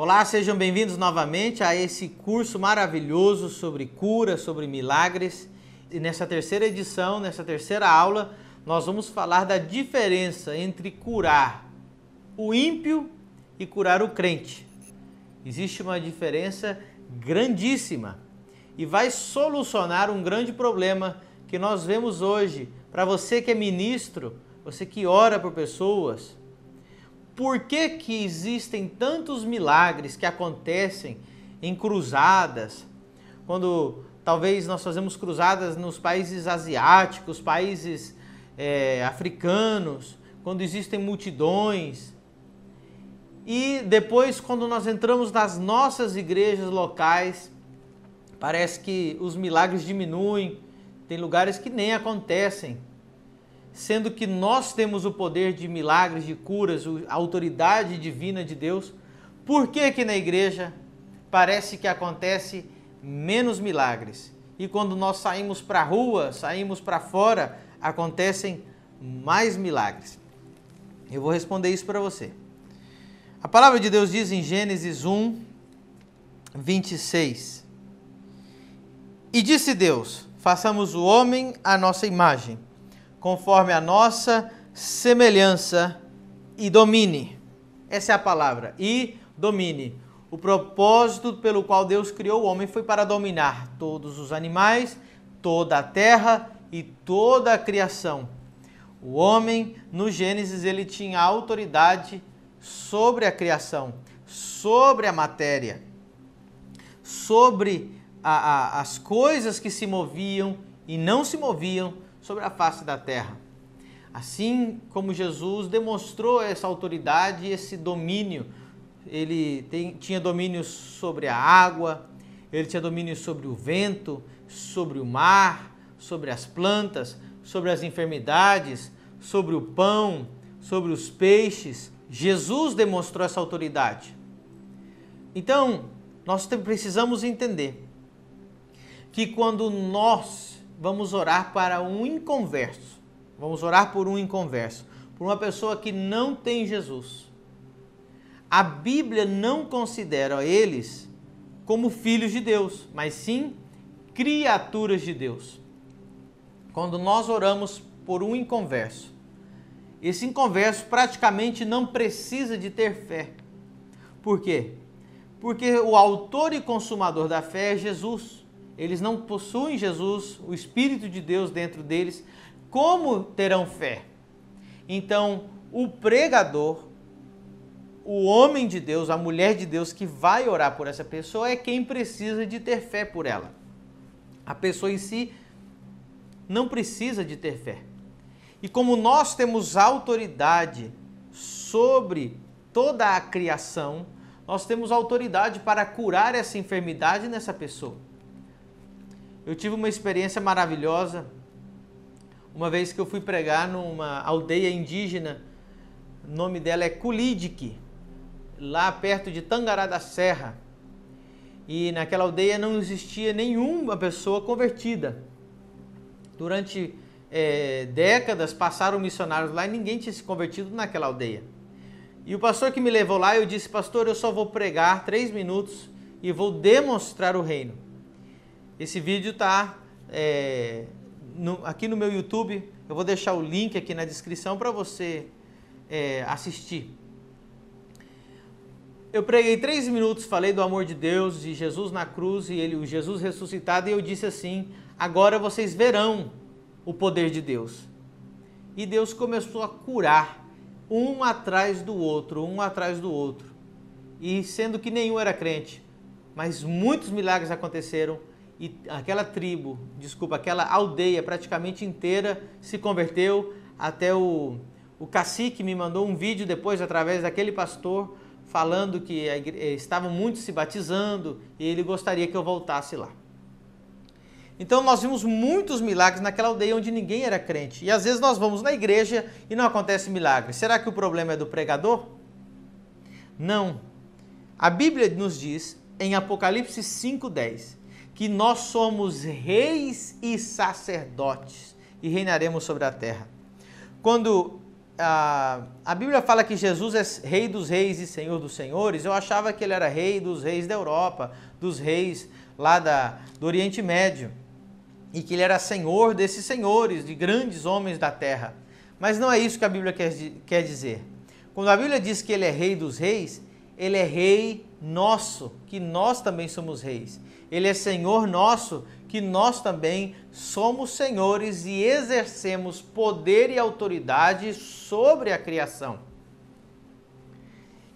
Olá, sejam bem-vindos novamente a esse curso maravilhoso sobre cura, sobre milagres. E nessa terceira edição, nessa terceira aula, nós vamos falar da diferença entre curar o ímpio e curar o crente. Existe uma diferença grandíssima e vai solucionar um grande problema que nós vemos hoje. Para você que é ministro, você que ora por pessoas, por que, que existem tantos milagres que acontecem em cruzadas, quando talvez nós fazemos cruzadas nos países asiáticos, países é, africanos, quando existem multidões. E depois, quando nós entramos nas nossas igrejas locais, parece que os milagres diminuem, tem lugares que nem acontecem sendo que nós temos o poder de milagres, de curas, a autoridade divina de Deus, por que que na igreja parece que acontece menos milagres? E quando nós saímos para a rua, saímos para fora, acontecem mais milagres? Eu vou responder isso para você. A palavra de Deus diz em Gênesis 1, 26. E disse Deus: Façamos o homem à nossa imagem conforme a nossa semelhança e domine. Essa é a palavra, e domine. O propósito pelo qual Deus criou o homem foi para dominar todos os animais, toda a terra e toda a criação. O homem, no Gênesis, ele tinha autoridade sobre a criação, sobre a matéria, sobre a, a, as coisas que se moviam e não se moviam sobre a face da terra. Assim como Jesus demonstrou essa autoridade, esse domínio, ele tem, tinha domínio sobre a água, ele tinha domínio sobre o vento, sobre o mar, sobre as plantas, sobre as enfermidades, sobre o pão, sobre os peixes. Jesus demonstrou essa autoridade. Então, nós precisamos entender que quando nós vamos orar para um inconverso. Vamos orar por um inconverso, por uma pessoa que não tem Jesus. A Bíblia não considera eles como filhos de Deus, mas sim criaturas de Deus. Quando nós oramos por um inconverso, esse inconverso praticamente não precisa de ter fé. Por quê? Porque o autor e consumador da fé é Jesus eles não possuem Jesus, o Espírito de Deus dentro deles, como terão fé? Então, o pregador, o homem de Deus, a mulher de Deus que vai orar por essa pessoa é quem precisa de ter fé por ela. A pessoa em si não precisa de ter fé. E como nós temos autoridade sobre toda a criação, nós temos autoridade para curar essa enfermidade nessa pessoa. Eu tive uma experiência maravilhosa uma vez que eu fui pregar numa aldeia indígena, o nome dela é Kulidik, lá perto de Tangará da Serra. E naquela aldeia não existia nenhuma pessoa convertida. Durante é, décadas passaram missionários lá e ninguém tinha se convertido naquela aldeia. E o pastor que me levou lá, eu disse, pastor, eu só vou pregar três minutos e vou demonstrar o reino. Esse vídeo está é, aqui no meu YouTube. Eu vou deixar o link aqui na descrição para você é, assistir. Eu preguei três minutos, falei do amor de Deus, de Jesus na cruz e ele, o Jesus ressuscitado, e eu disse assim: agora vocês verão o poder de Deus. E Deus começou a curar um atrás do outro, um atrás do outro. E sendo que nenhum era crente, mas muitos milagres aconteceram e aquela tribo, desculpa, aquela aldeia praticamente inteira se converteu. Até o, o cacique me mandou um vídeo depois através daquele pastor falando que eh, estavam muitos se batizando e ele gostaria que eu voltasse lá. Então nós vimos muitos milagres naquela aldeia onde ninguém era crente. E às vezes nós vamos na igreja e não acontece milagre. Será que o problema é do pregador? Não. A Bíblia nos diz em Apocalipse 5:10 que nós somos reis e sacerdotes e reinaremos sobre a terra. Quando a, a Bíblia fala que Jesus é rei dos reis e senhor dos senhores, eu achava que ele era rei dos reis da Europa, dos reis lá da, do Oriente Médio, e que ele era senhor desses senhores, de grandes homens da terra. Mas não é isso que a Bíblia quer, quer dizer. Quando a Bíblia diz que ele é rei dos reis, ele é Rei nosso, que nós também somos reis. Ele é Senhor nosso, que nós também somos senhores e exercemos poder e autoridade sobre a criação.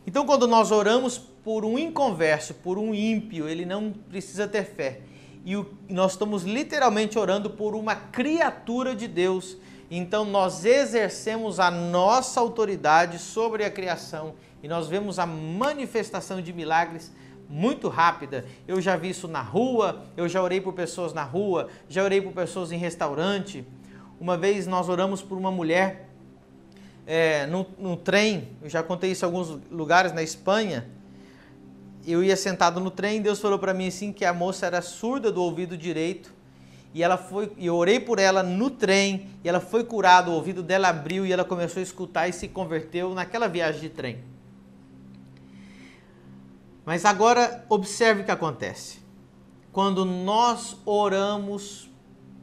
Então, quando nós oramos por um inconverso, por um ímpio, ele não precisa ter fé. E o, nós estamos literalmente orando por uma criatura de Deus. Então, nós exercemos a nossa autoridade sobre a criação e nós vemos a manifestação de milagres muito rápida. Eu já vi isso na rua, eu já orei por pessoas na rua, já orei por pessoas em restaurante. Uma vez nós oramos por uma mulher é, no, no trem, eu já contei isso em alguns lugares na Espanha. Eu ia sentado no trem, Deus falou para mim assim que a moça era surda do ouvido direito e ela foi, eu orei por ela no trem, e ela foi curada, o ouvido dela abriu e ela começou a escutar e se converteu naquela viagem de trem. Mas agora observe o que acontece. Quando nós oramos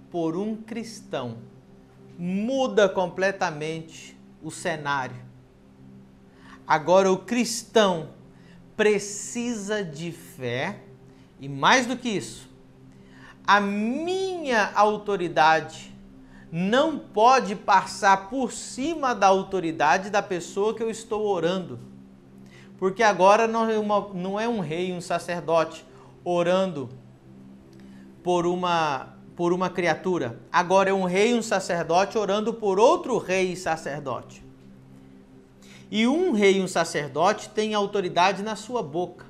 por um cristão, muda completamente o cenário. Agora o cristão precisa de fé e mais do que isso, a minha autoridade não pode passar por cima da autoridade da pessoa que eu estou orando. Porque agora não é, uma, não é um rei, um sacerdote orando por uma, por uma criatura. Agora é um rei, um sacerdote orando por outro rei e sacerdote. E um rei, um sacerdote tem autoridade na sua boca.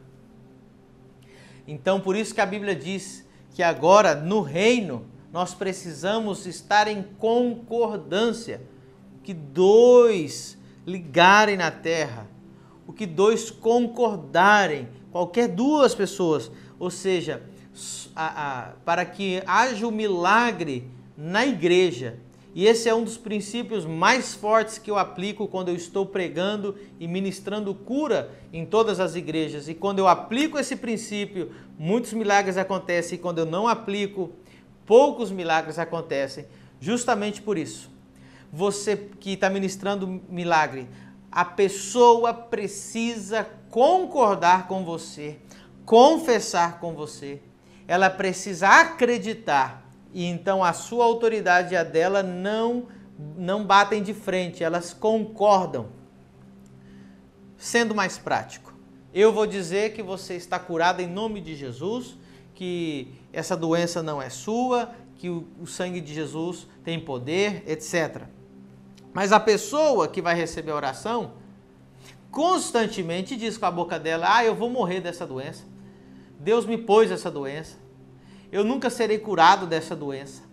Então, por isso que a Bíblia diz que agora no reino nós precisamos estar em concordância, que dois ligarem na terra o que dois concordarem, qualquer duas pessoas, ou seja, a, a, para que haja o um milagre na igreja. E esse é um dos princípios mais fortes que eu aplico quando eu estou pregando e ministrando cura em todas as igrejas. E quando eu aplico esse princípio, muitos milagres acontecem, e quando eu não aplico, poucos milagres acontecem. Justamente por isso. Você que está ministrando milagre, a pessoa precisa concordar com você, confessar com você, ela precisa acreditar e então a sua autoridade e a dela não não batem de frente, elas concordam. Sendo mais prático, eu vou dizer que você está curado em nome de Jesus, que essa doença não é sua, que o, o sangue de Jesus tem poder, etc. Mas a pessoa que vai receber a oração constantemente diz com a boca dela: Ah, eu vou morrer dessa doença. Deus me pôs essa doença. Eu nunca serei curado dessa doença.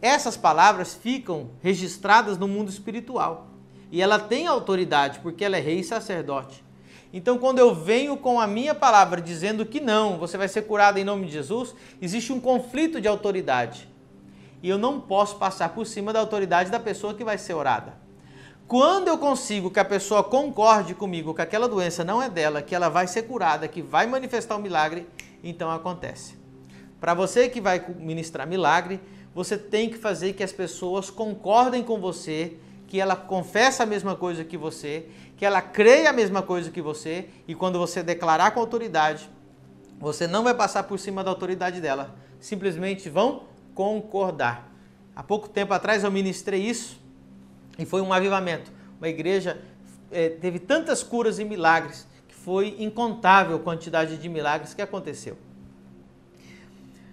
Essas palavras ficam registradas no mundo espiritual. E ela tem autoridade, porque ela é rei e sacerdote. Então, quando eu venho com a minha palavra dizendo que não, você vai ser curado em nome de Jesus, existe um conflito de autoridade e eu não posso passar por cima da autoridade da pessoa que vai ser orada. Quando eu consigo que a pessoa concorde comigo que aquela doença não é dela, que ela vai ser curada, que vai manifestar o um milagre, então acontece. Para você que vai ministrar milagre, você tem que fazer que as pessoas concordem com você, que ela confessa a mesma coisa que você, que ela creia a mesma coisa que você, e quando você declarar com autoridade, você não vai passar por cima da autoridade dela. Simplesmente vão concordar. Há pouco tempo atrás eu ministrei isso e foi um avivamento. Uma igreja é, teve tantas curas e milagres que foi incontável a quantidade de milagres que aconteceu.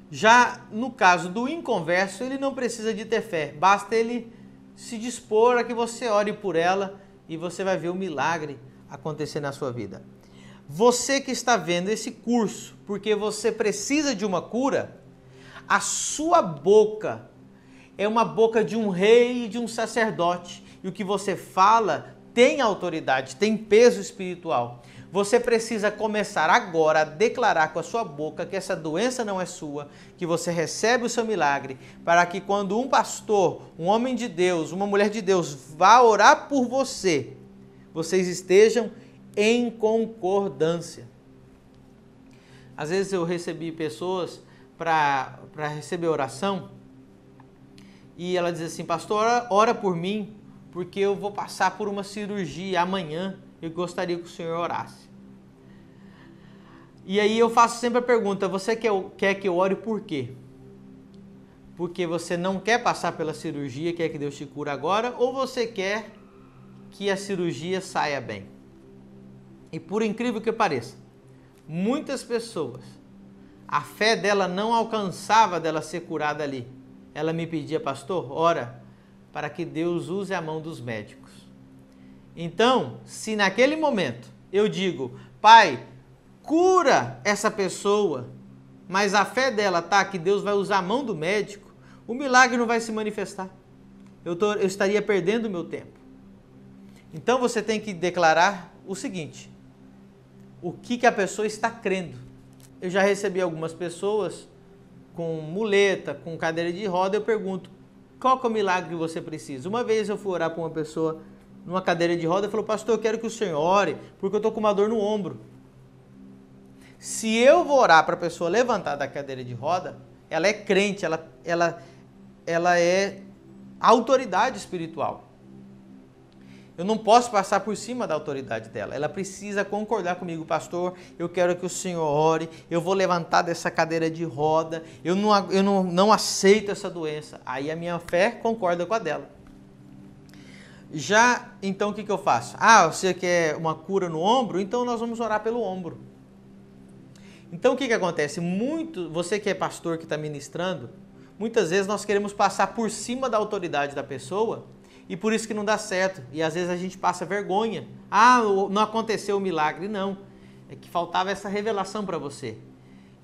Já no caso do inconverso, ele não precisa de ter fé, basta ele se dispor a que você ore por ela e você vai ver o milagre acontecer na sua vida. Você que está vendo esse curso porque você precisa de uma cura, a sua boca é uma boca de um rei e de um sacerdote, e o que você fala tem autoridade, tem peso espiritual. Você precisa começar agora a declarar com a sua boca que essa doença não é sua, que você recebe o seu milagre, para que quando um pastor, um homem de Deus, uma mulher de Deus vá orar por você, vocês estejam em concordância. Às vezes eu recebi pessoas para receber oração e ela diz assim: Pastor, ora, por mim, porque eu vou passar por uma cirurgia amanhã eu gostaria que o senhor orasse. E aí eu faço sempre a pergunta: Você quer, quer que eu ore por quê? Porque você não quer passar pela cirurgia, quer que Deus te cure agora, ou você quer que a cirurgia saia bem? E por incrível que pareça, muitas pessoas a fé dela não alcançava dela ser curada ali. Ela me pedia, pastor, ora para que Deus use a mão dos médicos. Então, se naquele momento eu digo, pai, cura essa pessoa, mas a fé dela tá que Deus vai usar a mão do médico, o milagre não vai se manifestar. Eu, tô, eu estaria perdendo o meu tempo. Então você tem que declarar o seguinte: o que, que a pessoa está crendo. Eu já recebi algumas pessoas com muleta, com cadeira de roda, eu pergunto: qual é o milagre que você precisa? Uma vez eu fui orar para uma pessoa numa cadeira de roda e falou: Pastor, eu quero que o senhor ore, porque eu estou com uma dor no ombro. Se eu vou orar para a pessoa levantar da cadeira de roda, ela é crente, ela, ela, ela é autoridade espiritual. Eu não posso passar por cima da autoridade dela. Ela precisa concordar comigo, pastor. Eu quero que o senhor ore. Eu vou levantar dessa cadeira de roda. Eu não, eu não, não aceito essa doença. Aí a minha fé concorda com a dela. Já, então o que, que eu faço? Ah, você quer uma cura no ombro? Então nós vamos orar pelo ombro. Então o que, que acontece? Muito, você que é pastor que está ministrando, muitas vezes nós queremos passar por cima da autoridade da pessoa e por isso que não dá certo. E às vezes a gente passa vergonha. Ah, não aconteceu o milagre. Não. É que faltava essa revelação para você.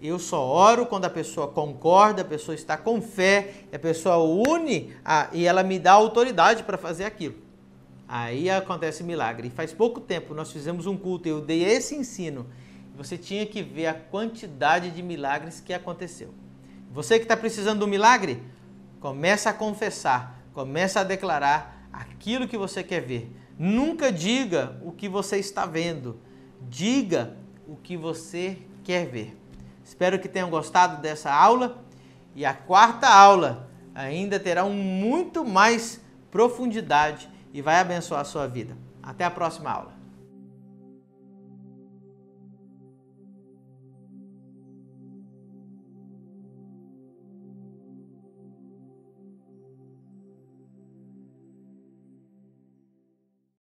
Eu só oro quando a pessoa concorda, a pessoa está com fé, a pessoa une a, e ela me dá autoridade para fazer aquilo. Aí acontece milagre. E faz pouco tempo nós fizemos um culto e eu dei esse ensino. Você tinha que ver a quantidade de milagres que aconteceu. Você que está precisando de um milagre, começa a confessar Começa a declarar aquilo que você quer ver. Nunca diga o que você está vendo. Diga o que você quer ver. Espero que tenham gostado dessa aula e a quarta aula ainda terá um muito mais profundidade e vai abençoar a sua vida. Até a próxima aula.